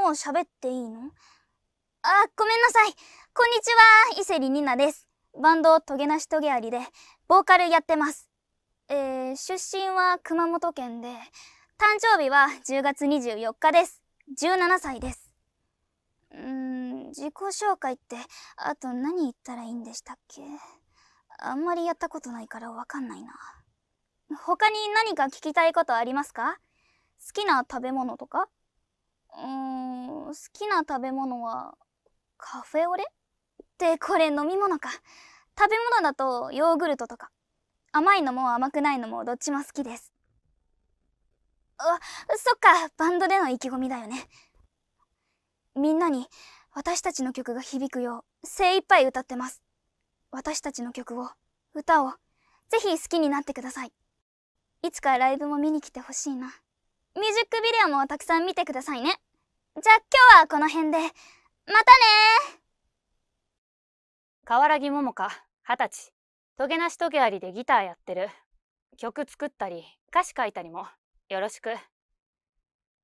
もう喋っていいのあ、ごめんなさい。こんにちは、伊勢里ニナです。バンド、トゲなしトゲありで、ボーカルやってます。えー、出身は熊本県で、誕生日は10月24日です。17歳です。うーん、自己紹介って、あと何言ったらいいんでしたっけあんまりやったことないからわかんないな。他に何か聞きたいことありますか好きな食べ物とかうん好きな食べ物はカフェオレってこれ飲み物か食べ物だとヨーグルトとか甘いのも甘くないのもどっちも好きですあそっかバンドでの意気込みだよねみんなに私たちの曲が響くよう精一杯歌ってます私たちの曲を歌をぜひ好きになってくださいいつかライブも見に来てほしいなミュージックビデオもたくさん見てくださいねじゃあ今日はこの辺で。またね河原木桃香、二十歳。トゲなしトゲありでギターやってる。曲作ったり、歌詞書いたりも。よろしく。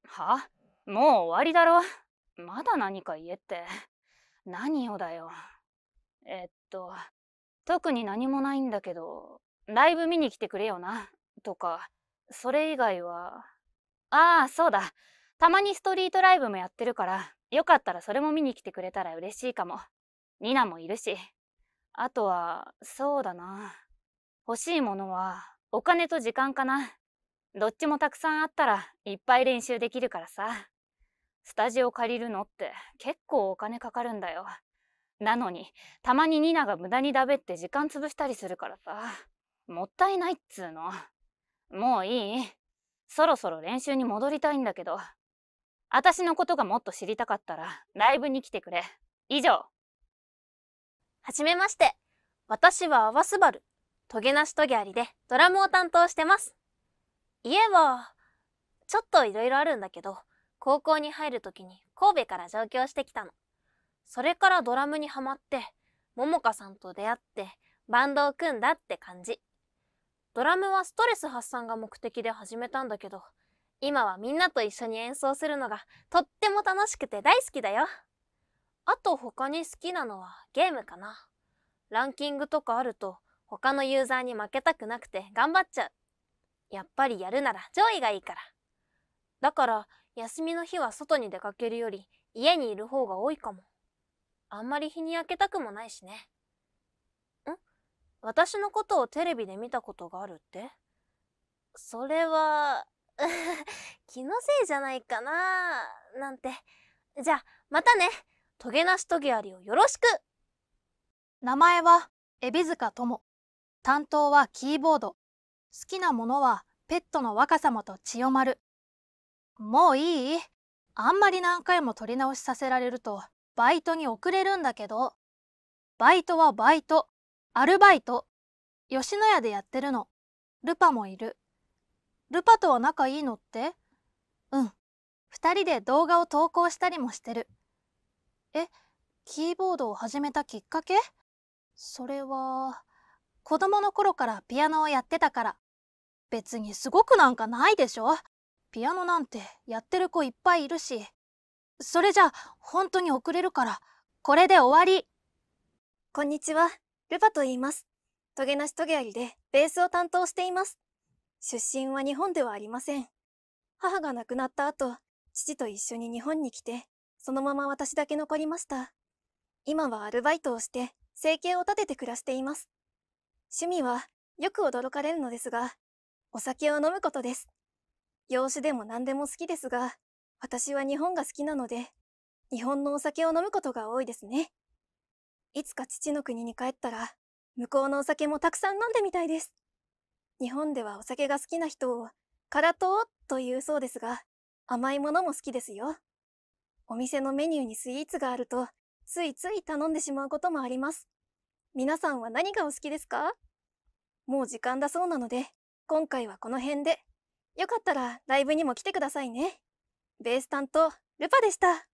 はもう終わりだろ。まだ何か言えって。何をだよ。えっと、特に何もないんだけど、ライブ見に来てくれよな、とか、それ以外は。ああ、そうだ。たまにストリートライブもやってるから、よかったらそれも見に来てくれたら嬉しいかも。ニナもいるし。あとは、そうだな。欲しいものは、お金と時間かな。どっちもたくさんあったらいっぱい練習できるからさ。スタジオ借りるのって結構お金かかるんだよ。なのに、たまにニナが無駄にだべって時間潰したりするからさ。もったいないっつうの。もういいそろそろ練習に戻りたいんだけど。私のことがもっと知りたかったら、ライブに来てくれ。以上。はじめまして。私はアワスバル、トゲなしトゲありでドラムを担当してます。家は、ちょっといろいろあるんだけど、高校に入るときに神戸から上京してきたの。それからドラムにはまって、ももかさんと出会ってバンドを組んだって感じ。ドラムはストレス発散が目的で始めたんだけど、今はみんなと一緒に演奏するのがとっても楽しくて大好きだよ。あと他に好きなのはゲームかな。ランキングとかあると他のユーザーに負けたくなくて頑張っちゃう。やっぱりやるなら上位がいいから。だから休みの日は外に出かけるより家にいる方が多いかも。あんまり日に焼けたくもないしね。ん私のことをテレビで見たことがあるってそれは、気のせいじゃないかななんて。じゃあ、またねトゲなしトゲありをよろしく名前は、エビ塚友。担当はキーボード。好きなものは、ペットの若様と千代丸。もういいあんまり何回も撮り直しさせられると、バイトに遅れるんだけど。バイトはバイト。アルバイト。吉野家でやってるの。ルパもいる。ルパとは仲いいのってうん2人で動画を投稿したりもしてるえキーボードを始めたきっかけそれは子供の頃からピアノをやってたから別にすごくなんかないでしょピアノなんてやってる子いっぱいいるしそれじゃ本当に遅れるからこれで終わりこんにちはルパと言いますトゲなしトゲありでベースを担当しています出身は日本ではありません。母が亡くなった後、父と一緒に日本に来て、そのまま私だけ残りました。今はアルバイトをして、生計を立てて暮らしています。趣味は、よく驚かれるのですが、お酒を飲むことです。洋酒でも何でも好きですが、私は日本が好きなので、日本のお酒を飲むことが多いですね。いつか父の国に帰ったら、向こうのお酒もたくさん飲んでみたいです。日本ではお酒が好きな人を、辛党というそうですが、甘いものも好きですよ。お店のメニューにスイーツがあると、ついつい頼んでしまうこともあります。皆さんは何がお好きですかもう時間だそうなので、今回はこの辺で。よかったらライブにも来てくださいね。ベース担当、ルパでした。